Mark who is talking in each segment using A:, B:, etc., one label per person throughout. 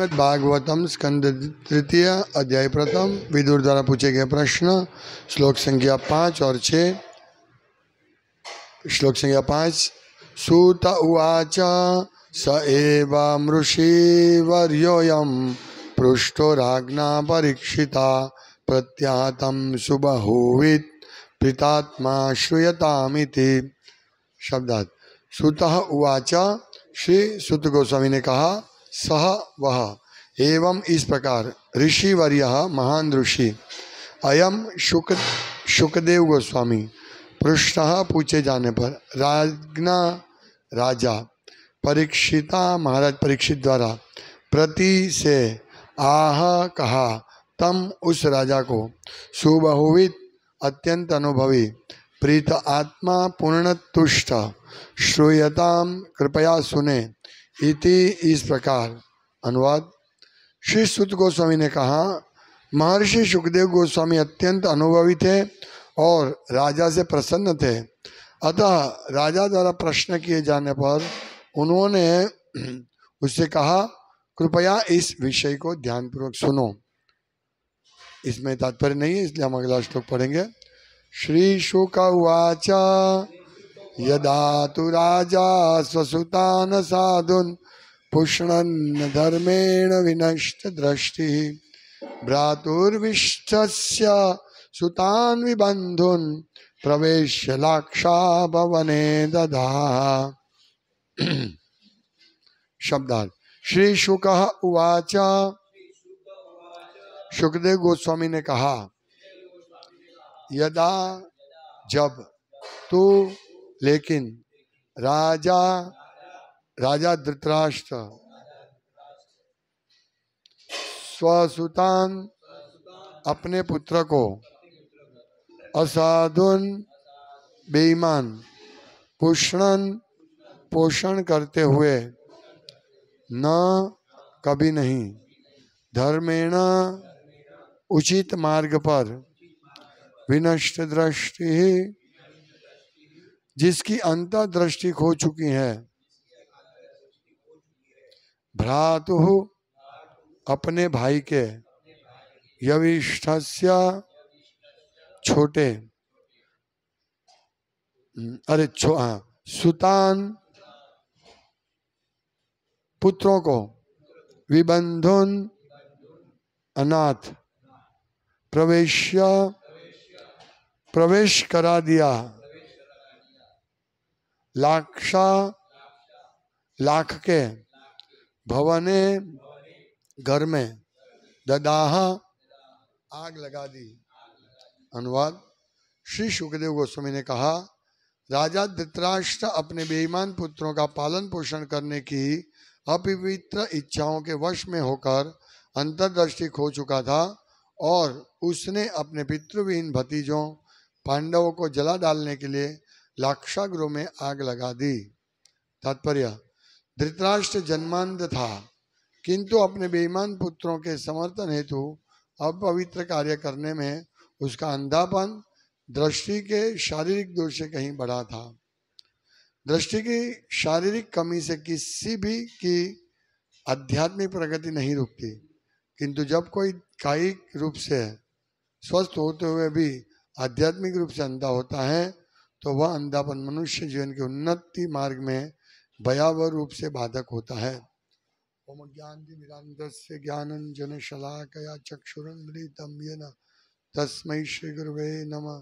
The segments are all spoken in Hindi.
A: भागवतम स्कंद तृतीय अध्याय प्रथम विदुर द्वारा पूछे गए प्रश्न श्लोक संख्या पांच और छ श्लोक संख्या पांच सूत उवाच स एवमृषिवर्योयम पृष्ठो राजना परीक्षिता प्रत्यातम सुबहुवित प्रीतात्मा श्रूयतामिति शब्दात सुत उवाच श्री सुत गोस्वामी ने कहा सह वह एवं इस प्रकार ऋषि वर्य महान ऋषि अयम शुक शुकदेव गोस्वामी पृष्ठ पूछे जाने पर राजना राजा परीक्षिता महाराज परीक्षित द्वारा प्रति से आह कहा तम उस राजा को सुबहुवित अत्यंत अनुभवी प्रीत आत्मा पूर्ण तुष्ट श्रूयताम कृपया सुने इति इस प्रकार अनुवाद श्री सुत गोस्वामी ने कहा महर्षि सुखदेव गोस्वामी अत्यंत अनुभवी थे और राजा से प्रसन्न थे अतः राजा द्वारा प्रश्न किए जाने पर उन्होंने उससे कहा कृपया इस विषय को ध्यानपूर्वक सुनो इसमें तात्पर्य नहीं है इसलिए हम अगला श्लोक पढ़ेंगे श्री शुक उवाचा यदा तु राजा स्वसुतान साधुन पुष्णन् धर्मेण विनष्ट दृष्टिः भ्रातुर्विष्ठस्य विबंधुन प्रवेश लाक्षा भवने दधा शब्दार्थ श्री शुक उवाच सुखदेव गोस्वामी ने कहा यदा जब तू लेकिन राजा राजा धृतराष्ट्र स्वसुतान अपने पुत्र को असाधुन बेईमान पुष्णन पोषण करते हुए न कभी नहीं धर्मेण उचित मार्ग पर विनष्ट दृष्टि जिसकी दृष्टि खो चुकी है भ्रातु अपने भाई के यविष्ठ छोटे अरे छो हाँ सुतान पुत्रों को विबंधुन अनाथ प्रवेश प्रवेश करा दिया लाक्षा लाख के भवने घर में ददाह आग लगा दी अनुवाद श्री सुखदेव गोस्वामी ने कहा राजा धृतराष्ट्र अपने बेईमान पुत्रों का पालन पोषण करने की अपवित्र इच्छाओं के वश में होकर अंतर्दृष्टि खो चुका था और उसने अपने पितृविहीन भतीजों पांडवों को जला डालने के लिए लाक्षागृह में आग लगा दी तात्पर्य धृतराष्ट्र जन्मांत था किंतु अपने बेईमान पुत्रों के समर्थन हेतु अपवित्र कार्य करने में उसका अंधापन दृष्टि के शारीरिक दोष से कहीं बड़ा था दृष्टि की शारीरिक कमी से किसी भी की आध्यात्मिक प्रगति नहीं रुकती किंतु जब कोई कायिक रूप से स्वस्थ होते हुए भी आध्यात्मिक रूप से अंधा होता है तो वह अंधापन मनुष्य जीवन के उन्नति मार्ग में भयावह रूप से बाधक होता है ओम ज्ञान से जन शलाकया चक्षुरमृतम येन तस्मै श्रीगुरवे नमः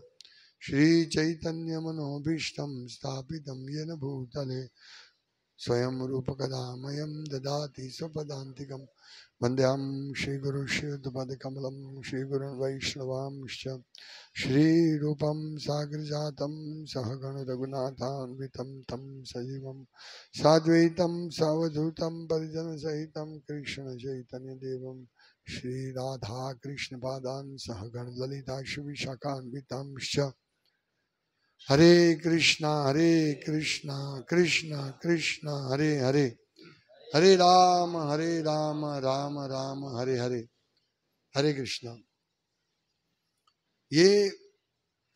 A: श्रीचैतन्यमनोभीष्टं स्थापितं येन भूतले स्वयं रूप रूपकदामयं ददाति स्वपदान्तिकं वन्द्यां श्रीगुरुष्युद्धपदकमलं श्रीगुरुवैष्णवांश्च श्रीरूपं सागरजातं सहगणरघुनाथान्वितं तं सजीवं साद्वैतं सह गण ललिता शिव सहगणललिताशुविशाखान्वितांश्च हरे कृष्णा हरे कृष्णा कृष्णा कृष्णा हरे हरे हरे राम हरे राम राम राम हरे हरे हरे कृष्णा ये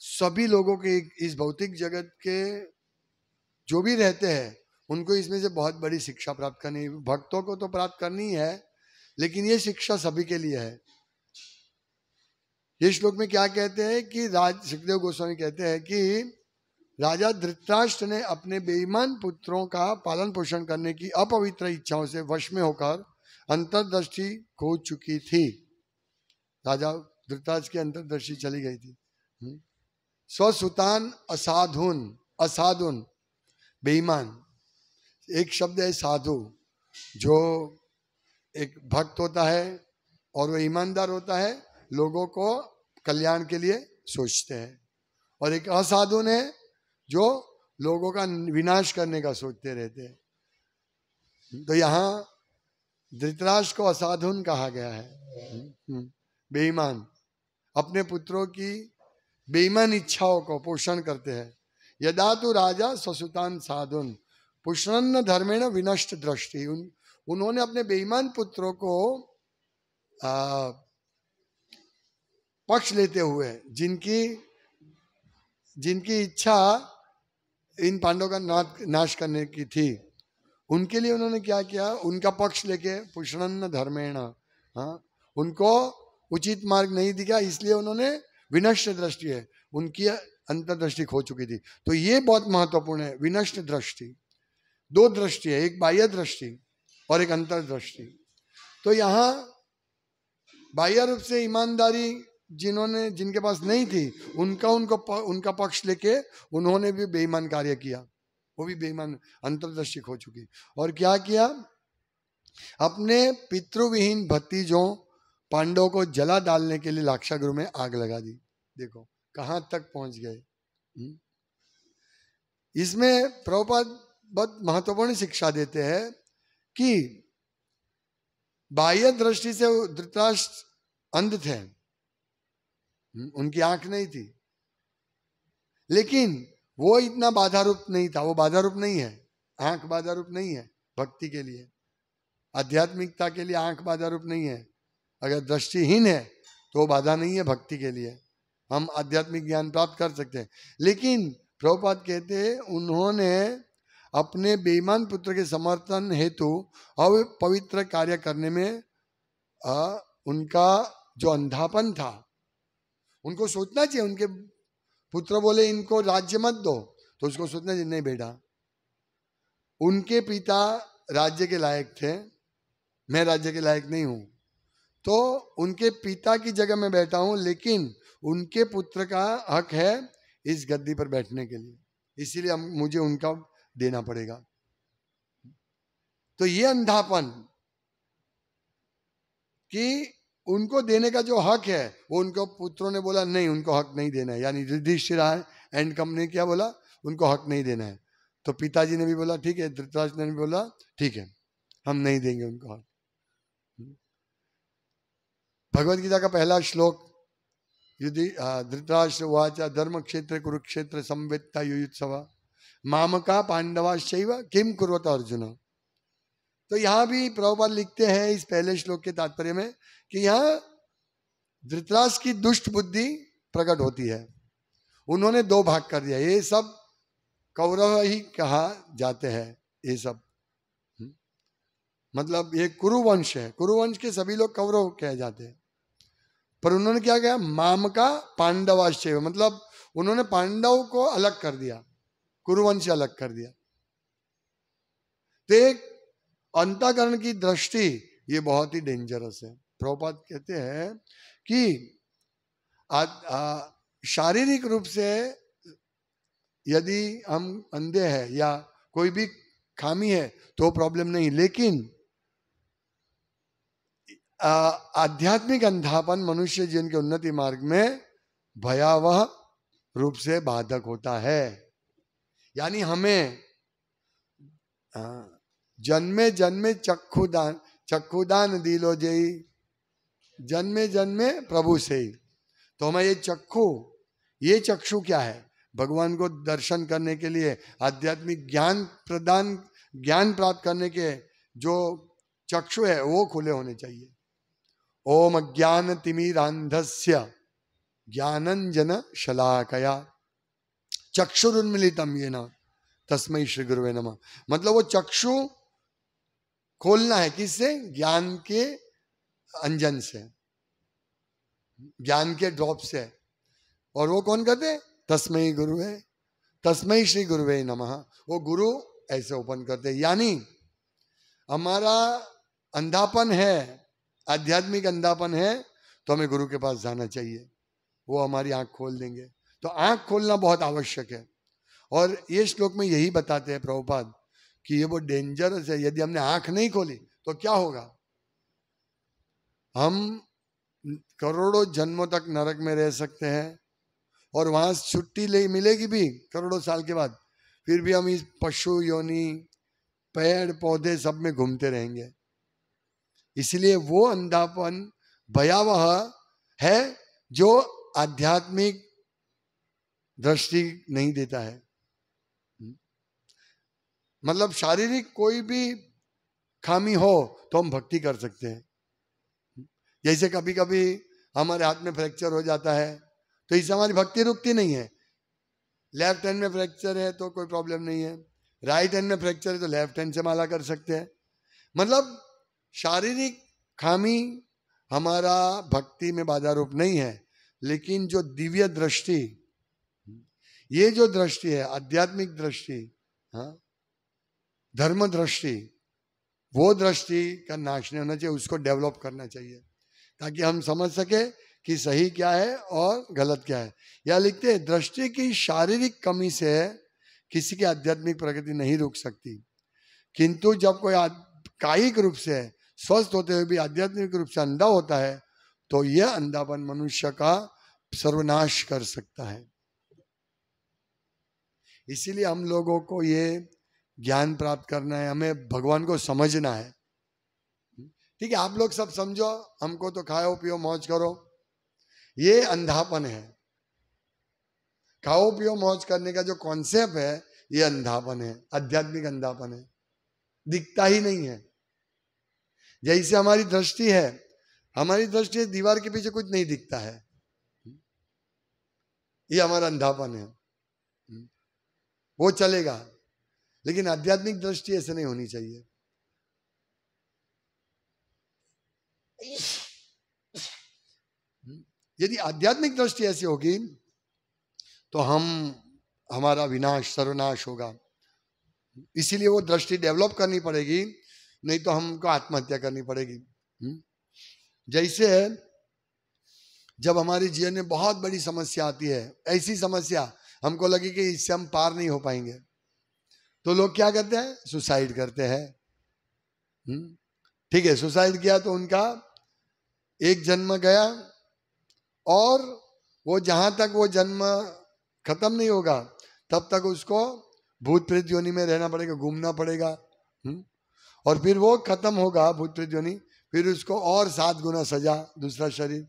A: सभी लोगों के इस भौतिक जगत के जो भी रहते हैं उनको इसमें से बहुत बड़ी शिक्षा प्राप्त करनी भक्तों को तो प्राप्त करनी है लेकिन ये शिक्षा सभी के लिए है ये श्लोक में क्या कहते हैं कि राज सुखदेव गोस्वामी कहते हैं कि राजा धृतराष्ट्र ने अपने बेईमान पुत्रों का पालन पोषण करने की अपवित्र इच्छाओं से वश में होकर अंतर्दृष्टि खो चुकी थी राजा धृतराज की अंतर्दृष्टि चली गई थी हम्म। स्वसुतान असाधुन असाधुन बेईमान एक शब्द है साधु जो एक भक्त होता है और वो ईमानदार होता है लोगों को कल्याण के लिए सोचते हैं और एक असाधुन है जो लोगों का विनाश करने का सोचते रहते हैं तो यहाँ धृतराज को असाधुन कहा गया है हम्म। बेईमान अपने पुत्रों की बेईमान इच्छाओं को पोषण करते हैं यदा तो राजा ससुतान साधुन पुष्ण धर्मेण विनष्ट दृष्टि उन, उन्होंने अपने बेईमान पुत्रों को आ, पक्ष लेते हुए जिनकी जिनकी इच्छा इन पांडवों का ना नाश करने की थी उनके लिए उन्होंने क्या किया उनका पक्ष लेके पुष्णन धर्मेण हाँ उनको उचित मार्ग नहीं दिखा इसलिए उन्होंने विनष्ट दृष्टि है उनकी अंतर्दृष्टि खो चुकी थी तो ये बहुत महत्वपूर्ण है विनष्ट दृष्टि दो दृष्टि है एक बाह्य दृष्टि और एक अंतर्दृष्टि तो यहाँ बाह्य रूप से ईमानदारी जिन्होंने जिनके पास नहीं थी उनका उनको प, उनका पक्ष लेके उन्होंने भी बेईमान कार्य किया वो भी बेईमान अंतर्दृष्टि हो चुकी और क्या किया अपने पितृविहीन भतीजों पांडवों को जला डालने के लिए लाक्षागृह में आग लगा दी देखो कहाँ तक पहुंच गए हम्म। इसमें प्रभुपाद बहुत महत्वपूर्ण शिक्षा देते हैं कि बाह्य दृष्टि से धृतराष्ट्र अंध थे हम्म, उनकी आंख नहीं थी लेकिन वो इतना बाधारूप नहीं था वो बाधारूप नहीं है आंख बाधारूप नहीं है भक्ति के लिए आध्यात्मिकता के लिए आंख बाधारूप नहीं है अगर दृष्टिहीन है तो बाधा नहीं है भक्ति के लिए हम आध्यात्मिक ज्ञान प्राप्त कर सकते हैं लेकिन प्रभुपाद कहते हैं उन्होंने अपने बेईमान पुत्र के समर्थन हेतु अव पवित्र कार्य करने में आ, उनका जो अंधापन था उनको सोचना चाहिए उनके पुत्र बोले इनको राज्य मत दो तो उसको सोचना चाहिए नहीं बेटा उनके पिता राज्य के लायक थे मैं राज्य के लायक नहीं हूं तो उनके पिता की जगह मैं बैठा हूं लेकिन उनके पुत्र का हक है इस गद्दी पर बैठने के लिए इसीलिए मुझे उनका देना पड़ेगा तो ये अंधापन कि उनको देने का जो हक है वो उनको पुत्रों ने बोला नहीं उनको हक नहीं देना है यानी युधिष्ठिरा एंड ने क्या बोला उनको हक नहीं देना है तो पिताजी ने भी बोला ठीक है धृतराज ने भी बोला ठीक है हम नहीं देंगे उनको हक हम्म। भगवत गीता का पहला श्लोक युद्धि धृतराज वाचा धर्म क्षेत्र कुरुक्षेत्र माम का मामका शैव किम कुरता अर्जुन तो यहाँ भी प्रभुपाल लिखते हैं इस पहले श्लोक के तात्पर्य में कि यहाँ धृतराज की दुष्ट बुद्धि प्रकट होती है उन्होंने दो भाग कर दिया ये सब कौरव ही कहा जाते हैं ये सब हम्म। मतलब ये कुरुवंश है कुरुवंश के सभी लोग कौरव कहे जाते हैं पर उन्होंने क्या कहा माम का पांडवाश्चय मतलब उन्होंने पांडव को अलग कर दिया कुरुवंश अलग कर दिया तो एक अंताकरण की दृष्टि ये बहुत ही डेंजरस है प्रभुपात कहते हैं कि शारीरिक रूप से यदि हम अंधे हैं या कोई भी खामी है तो प्रॉब्लम नहीं लेकिन आध्यात्मिक अंधापन मनुष्य जीवन के उन्नति मार्ग में भयावह रूप से बाधक होता है यानी हमें आ, जन्मे जन्मे चक्षुदान चक्षुदान दिलो जय जन्मे जन्मे प्रभु से ही तो हमें ये चक्षु ये चक्षु क्या है भगवान को दर्शन करने के लिए आध्यात्मिक ज्ञान प्रदान ज्ञान प्राप्त करने के जो चक्षु है वो खुले होने चाहिए ओम ज्ञान तिमी तिमिरांधस्य ज्ञानंजन शलाकया चक्षुरुन्मिलितम ये ना तस्मय श्री गुरुवे नमः मतलब वो चक्षु खोलना है किससे ज्ञान के अंजन से ज्ञान के ड्रॉप से और वो कौन कहते तस्मय गुरु है तस्मय श्री गुरु है नमः वो गुरु ऐसे ओपन करते यानी हमारा अंधापन है आध्यात्मिक अंधापन है तो हमें गुरु के पास जाना चाहिए वो हमारी आंख खोल देंगे तो आंख खोलना बहुत आवश्यक है और ये श्लोक में यही बताते हैं प्रभुपाद कि ये बहुत डेंजरस है यदि हमने आंख नहीं खोली तो क्या होगा हम करोड़ों जन्मों तक नरक में रह सकते हैं और वहां छुट्टी ले मिलेगी भी करोड़ों साल के बाद फिर भी हम इस पशु योनि पेड़ पौधे सब में घूमते रहेंगे इसलिए वो अंधापन भयावह है जो आध्यात्मिक दृष्टि नहीं देता है मतलब शारीरिक कोई भी खामी हो तो हम भक्ति कर सकते हैं जैसे कभी कभी हमारे हाथ में फ्रैक्चर हो जाता है तो इससे हमारी भक्ति रुकती नहीं है लेफ्ट हैंड में फ्रैक्चर है तो कोई प्रॉब्लम नहीं है राइट हैंड में फ्रैक्चर है तो लेफ्ट हैंड से माला कर सकते हैं मतलब शारीरिक खामी हमारा भक्ति में बाधारूप नहीं है लेकिन जो दिव्य दृष्टि ये जो दृष्टि है आध्यात्मिक दृष्टि हाँ धर्म दृष्टि वो दृष्टि का नाश नहीं होना चाहिए उसको डेवलप करना चाहिए ताकि हम समझ सके कि सही क्या है और गलत क्या है या लिखते हैं दृष्टि की शारीरिक कमी से किसी की आध्यात्मिक प्रगति नहीं रुक सकती किंतु जब कोई कायिक रूप से स्वस्थ होते हुए भी आध्यात्मिक रूप से अंधा होता है तो यह अंधापन मनुष्य का सर्वनाश कर सकता है इसीलिए हम लोगों को ये ज्ञान प्राप्त करना है हमें भगवान को समझना है ठीक है आप लोग सब समझो हमको तो खाओ पियो मौज करो ये अंधापन है खाओ पियो मौज करने का जो कॉन्सेप्ट है ये अंधापन है आध्यात्मिक अंधापन है दिखता ही नहीं है जैसे हमारी दृष्टि है हमारी दृष्टि दीवार के पीछे कुछ नहीं दिखता है ये हमारा अंधापन है वो चलेगा लेकिन आध्यात्मिक दृष्टि ऐसे नहीं होनी चाहिए यदि आध्यात्मिक दृष्टि ऐसी होगी तो हम हमारा विनाश सर्वनाश होगा इसीलिए वो दृष्टि डेवलप करनी पड़ेगी नहीं तो हमको आत्महत्या करनी पड़ेगी हम्म? जैसे जब हमारे जीवन में बहुत बड़ी समस्या आती है ऐसी समस्या हमको लगे कि इससे हम पार नहीं हो पाएंगे तो लोग क्या करते हैं सुसाइड करते हैं हम्म? ठीक है सुसाइड किया तो उनका एक जन्म गया और वो जहां तक वो जन्म खत्म नहीं होगा तब तक उसको भूत प्रेत योनि में रहना पड़ेगा घूमना पड़ेगा हुँ? हम्म? और फिर वो खत्म होगा भूत प्रेत योनि फिर उसको और सात गुना सजा दूसरा शरीर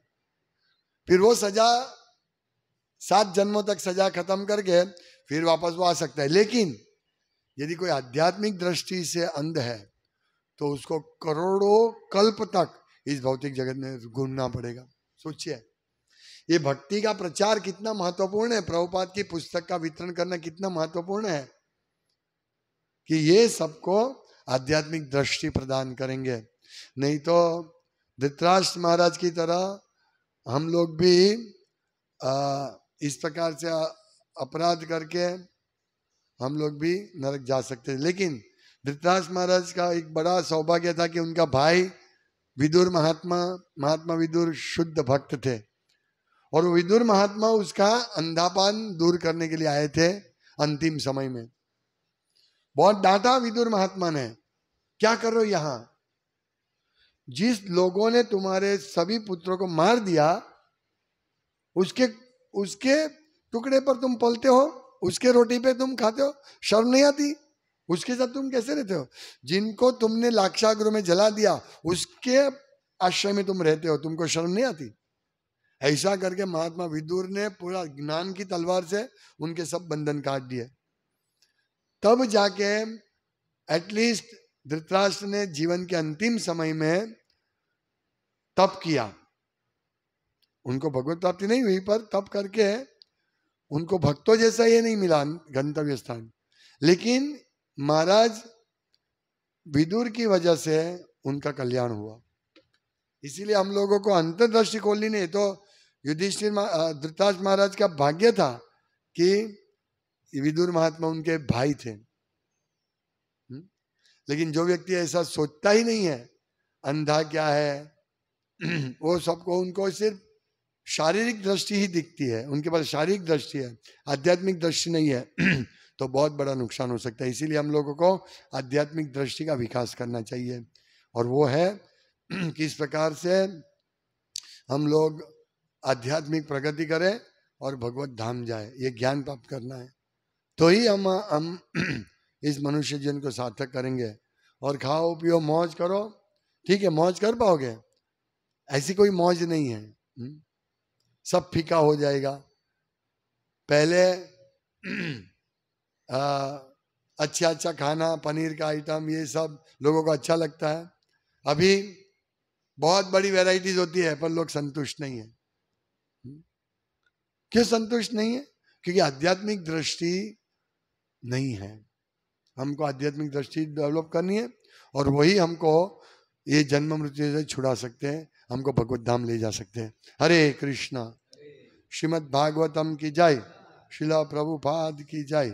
A: फिर वो सजा सात जन्मों तक सजा खत्म करके फिर वापस वो आ सकता है लेकिन यदि कोई आध्यात्मिक दृष्टि से अंध है तो उसको करोड़ों कल्प तक इस भौतिक जगत में घूमना पड़ेगा सोचिए ये भक्ति का प्रचार कितना महत्वपूर्ण है प्रभुपाद की पुस्तक का वितरण करना कितना महत्वपूर्ण है कि ये सबको आध्यात्मिक दृष्टि प्रदान करेंगे नहीं तो धृतराष्ट्र महाराज की तरह हम लोग भी आ, इस प्रकार से अपराध करके हम लोग भी नरक जा सकते हैं लेकिन धृतराज महाराज का एक बड़ा सौभाग्य था कि उनका भाई विदुर महात्मा महात्मा विदुर शुद्ध भक्त थे और विदुर महात्मा उसका अंधापान दूर करने के लिए आए थे अंतिम समय में बहुत डांटा विदुर महात्मा ने क्या करो यहां जिस लोगों ने तुम्हारे सभी पुत्रों को मार दिया उसके उसके टुकड़े पर तुम पलते हो उसके रोटी पे तुम खाते हो शर्म नहीं आती उसके साथ तुम कैसे रहते हो जिनको तुमने लाक्षाग्रह में जला दिया उसके आश्रय में तुम रहते हो तुमको शर्म नहीं आती ऐसा करके महात्मा विदुर ने पूरा ज्ञान की तलवार से उनके सब बंधन काट दिए तब जाके एटलीस्ट धृतराष्ट्र ने जीवन के अंतिम समय में तप किया उनको भगवत प्राप्ति नहीं हुई पर तप करके उनको भक्तों जैसा ये नहीं मिला गंतव्य स्थान लेकिन महाराज विदुर की वजह से उनका कल्याण हुआ इसीलिए हम लोगों को अंतर्दृष्टि खोलनी नहीं तो युधिष्ठिर धृतराज महाराज का भाग्य था कि विदुर महात्मा उनके भाई थे हम्म? लेकिन जो व्यक्ति ऐसा सोचता ही नहीं है अंधा क्या है वो सबको उनको सिर्फ शारीरिक दृष्टि ही दिखती है उनके पास शारीरिक दृष्टि है आध्यात्मिक दृष्टि नहीं है तो बहुत बड़ा नुकसान हो सकता है इसीलिए हम लोगों को आध्यात्मिक दृष्टि का विकास करना चाहिए और वो है किस प्रकार से हम लोग आध्यात्मिक प्रगति करें और भगवत धाम जाए ये ज्ञान प्राप्त करना है तो ही हम हम इस मनुष्य जीवन को सार्थक करेंगे और खाओ पियो मौज करो ठीक है मौज कर पाओगे ऐसी कोई मौज नहीं है हम्म? सब फीका हो जाएगा पहले आ, अच्छा अच्छा खाना पनीर का आइटम ये सब लोगों को अच्छा लगता है अभी बहुत बड़ी वैरायटीज होती है पर लोग संतुष्ट नहीं है हम्म। क्यों संतुष्ट नहीं है क्योंकि आध्यात्मिक दृष्टि नहीं है हमको आध्यात्मिक दृष्टि डेवलप करनी है और वही हमको ये जन्म मृत्यु से छुड़ा सकते हैं हमको भगवत धाम ले जा सकते हैं हरे कृष्णा श्रीमद भागवतम की जय शिला प्रभुपाद की जय